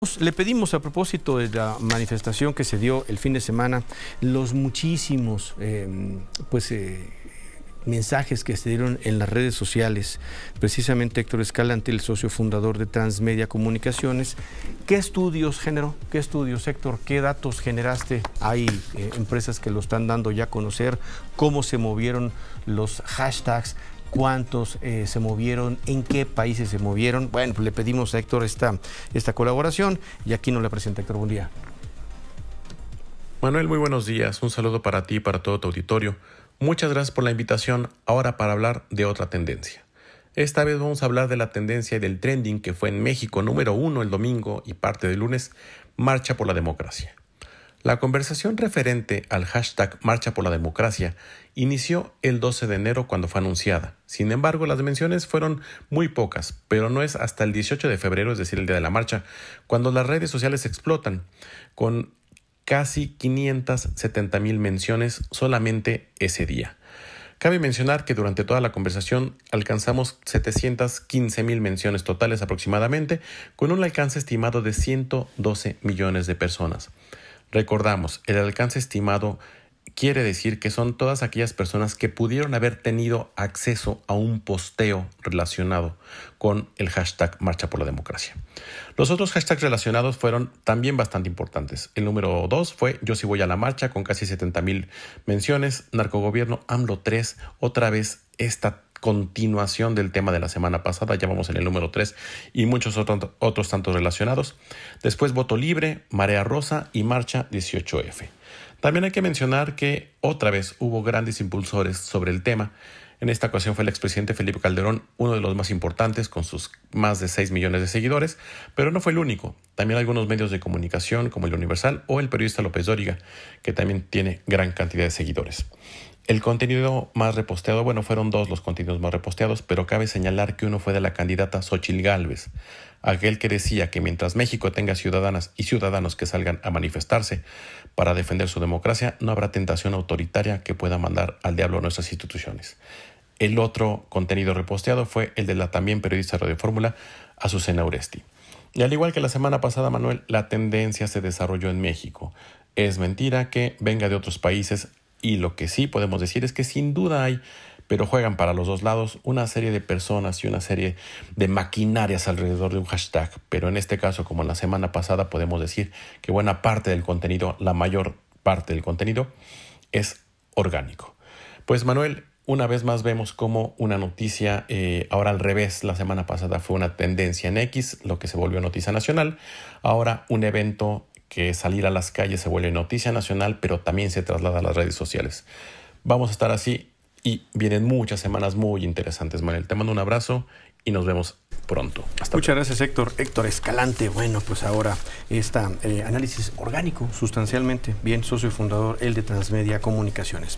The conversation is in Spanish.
Pues, le pedimos a propósito de la manifestación que se dio el fin de semana, los muchísimos em, pues, eh, mensajes que se dieron en las redes sociales, precisamente Héctor Escalante, el socio fundador de Transmedia Comunicaciones, ¿qué estudios generó? ¿Qué estudios, Héctor? ¿Qué datos generaste? Hay eh, empresas que lo están dando ya a conocer, cómo se movieron los hashtags, cuántos eh, se movieron, en qué países se movieron. Bueno, pues le pedimos a Héctor esta, esta colaboración y aquí nos la presenta Héctor. Buen día. Manuel, muy buenos días. Un saludo para ti y para todo tu auditorio. Muchas gracias por la invitación. Ahora para hablar de otra tendencia. Esta vez vamos a hablar de la tendencia y del trending que fue en México número uno el domingo y parte del lunes, Marcha por la Democracia. La conversación referente al hashtag Marcha por la Democracia inició el 12 de enero cuando fue anunciada. Sin embargo, las menciones fueron muy pocas, pero no es hasta el 18 de febrero, es decir, el día de la marcha, cuando las redes sociales explotan, con casi 570 mil menciones solamente ese día. Cabe mencionar que durante toda la conversación alcanzamos 715 mil menciones totales aproximadamente, con un alcance estimado de 112 millones de personas. Recordamos, el alcance estimado quiere decir que son todas aquellas personas que pudieron haber tenido acceso a un posteo relacionado con el hashtag Marcha por la Democracia. Los otros hashtags relacionados fueron también bastante importantes. El número 2 fue Yo sí voy a la marcha con casi 70 mil menciones, Narcogobierno AMLO 3, otra vez esta continuación del tema de la semana pasada, ya vamos en el número 3 y muchos otros tantos relacionados. Después Voto Libre, Marea Rosa y Marcha 18F. También hay que mencionar que otra vez hubo grandes impulsores sobre el tema. En esta ocasión fue el expresidente Felipe Calderón, uno de los más importantes, con sus más de 6 millones de seguidores, pero no fue el único. También algunos medios de comunicación, como el Universal o el periodista López Dóriga, que también tiene gran cantidad de seguidores. El contenido más reposteado, bueno, fueron dos los contenidos más reposteados, pero cabe señalar que uno fue de la candidata Xochil Gálvez, aquel que decía que mientras México tenga ciudadanas y ciudadanos que salgan a manifestarse para defender su democracia, no habrá tentación autoritaria que pueda mandar al diablo a nuestras instituciones. El otro contenido reposteado fue el de la también periodista de Fórmula, Azucena Uresti. Y al igual que la semana pasada, Manuel, la tendencia se desarrolló en México. Es mentira que venga de otros países y lo que sí podemos decir es que sin duda hay, pero juegan para los dos lados una serie de personas y una serie de maquinarias alrededor de un hashtag. Pero en este caso, como en la semana pasada, podemos decir que buena parte del contenido, la mayor parte del contenido, es orgánico. Pues Manuel, una vez más vemos cómo una noticia, eh, ahora al revés, la semana pasada fue una tendencia en X, lo que se volvió noticia nacional, ahora un evento que salir a las calles se vuelve noticia nacional, pero también se traslada a las redes sociales. Vamos a estar así y vienen muchas semanas muy interesantes, Manuel. Te mando un abrazo y nos vemos pronto. Hasta Muchas gracias, Héctor. Héctor Escalante. Bueno, pues ahora está eh, análisis orgánico, sustancialmente, bien socio y fundador, el de Transmedia Comunicaciones.